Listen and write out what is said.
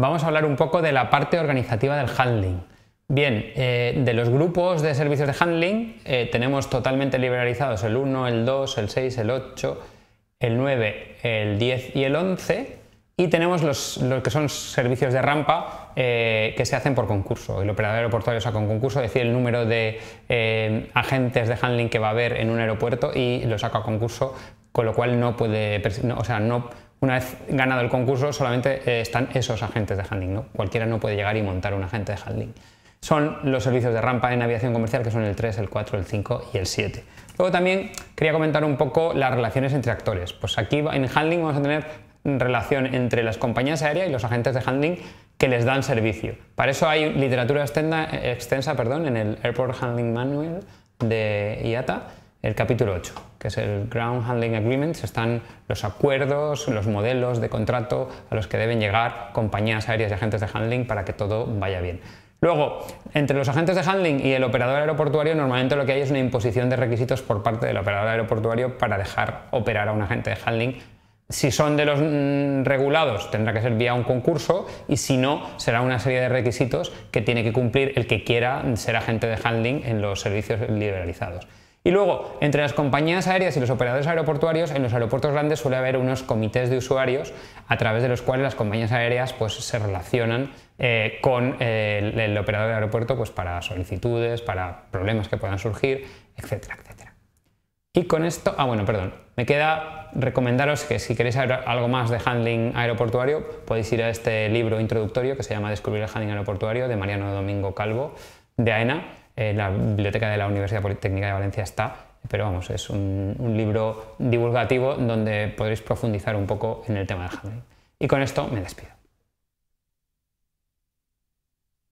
vamos a hablar un poco de la parte organizativa del handling. Bien, eh, de los grupos de servicios de handling eh, tenemos totalmente liberalizados el 1, el 2, el 6, el 8, el 9, el 10 y el 11. Y tenemos los, que son servicios de rampa eh, que se hacen por concurso. El operador aeroportuario saca un concurso, decir, el número de agentes de handling que va a haber en un aeropuerto y lo saca a concurso, con lo cual no puede, o sea, no una vez ganado el concurso, solamente eh, están esos agentes de handling. ¿no? Cualquiera no puede llegar y montar un agente de handling. Son los servicios de rampa en aviación comercial, que son el 3, el 4, el 5 y el 7. Luego también quería comentar un poco las relaciones entre actores. Pues aquí en handling vamos a tener relación entre las compañías aéreas y los agentes de handling que les dan servicio. Para eso hay literatura extensa, extensa perdón, en el Airport Handling Manual de IATA el capítulo 8, que es el Ground Handling Agreement, están los acuerdos, los modelos de contrato a los que deben llegar compañías aéreas y agentes de handling para que todo vaya bien. Luego, entre los agentes de handling y el operador aeroportuario, normalmente lo que hay es una imposición de requisitos por parte del operador aeroportuario para dejar operar a un agente de handling si son de los mm, regulados, tendrá que ser vía un concurso y si no, será una serie de requisitos que tiene que cumplir el que quiera ser agente de handling en los servicios liberalizados. Y luego, entre las compañías aéreas y los operadores aeroportuarios, en los aeropuertos grandes suele haber unos comités de usuarios a través de los cuales las compañías aéreas pues, se relacionan eh, con eh, el, operador del aeropuerto pues, para solicitudes, para problemas que puedan surgir, etcétera, etcétera. Y con esto, ah bueno, perdón, me queda recomendaros que si queréis saber algo más de handling aeroportuario, podéis ir a este libro introductorio que se llama Descubrir el handling aeroportuario de Mariano Domingo Calvo de AENA eh, la biblioteca de la Universidad Politécnica de Valencia está, pero vamos, es un, libro divulgativo donde podréis profundizar un poco en el tema de handling. Y con esto me despido.